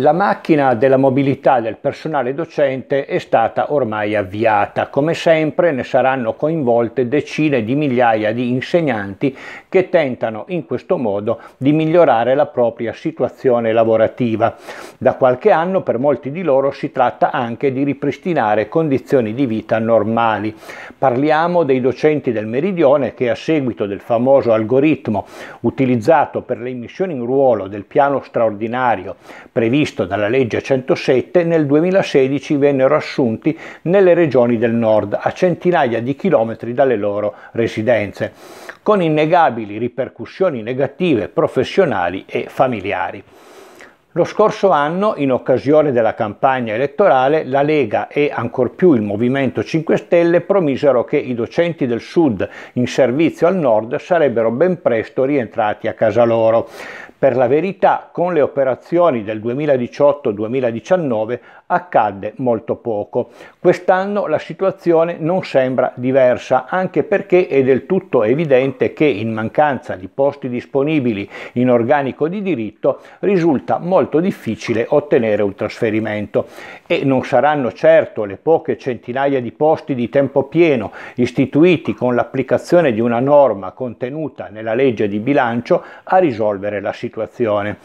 La macchina della mobilità del personale docente è stata ormai avviata. Come sempre ne saranno coinvolte decine di migliaia di insegnanti che tentano in questo modo di migliorare la propria situazione lavorativa. Da qualche anno per molti di loro si tratta anche di ripristinare condizioni di vita normali. Parliamo dei docenti del Meridione che a seguito del famoso algoritmo utilizzato per le immissioni in ruolo del piano straordinario previsto previsto dalla legge 107, nel 2016 vennero assunti nelle regioni del nord, a centinaia di chilometri dalle loro residenze, con innegabili ripercussioni negative professionali e familiari. Lo scorso anno, in occasione della campagna elettorale, la Lega e ancor più il Movimento 5 Stelle promisero che i docenti del Sud in servizio al Nord sarebbero ben presto rientrati a casa loro. Per la verità, con le operazioni del 2018-2019 accadde molto poco. Quest'anno la situazione non sembra diversa, anche perché è del tutto evidente che in mancanza di posti disponibili in organico di diritto risulta molto difficile ottenere un trasferimento e non saranno certo le poche centinaia di posti di tempo pieno istituiti con l'applicazione di una norma contenuta nella legge di bilancio a risolvere la situazione situazione.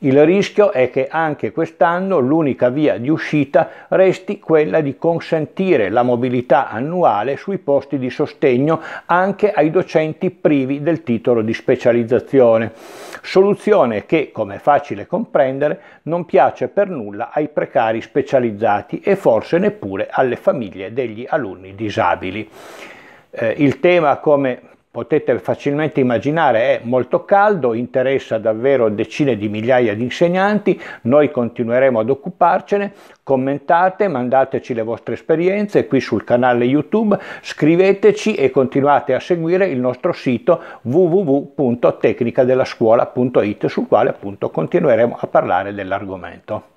Il rischio è che anche quest'anno l'unica via di uscita resti quella di consentire la mobilità annuale sui posti di sostegno anche ai docenti privi del titolo di specializzazione, soluzione che, come è facile comprendere, non piace per nulla ai precari specializzati e forse neppure alle famiglie degli alunni disabili. Eh, il tema, come potete facilmente immaginare è molto caldo, interessa davvero decine di migliaia di insegnanti, noi continueremo ad occuparcene, commentate, mandateci le vostre esperienze qui sul canale YouTube, scriveteci e continuate a seguire il nostro sito www.tecnicadellascuola.it sul quale appunto continueremo a parlare dell'argomento.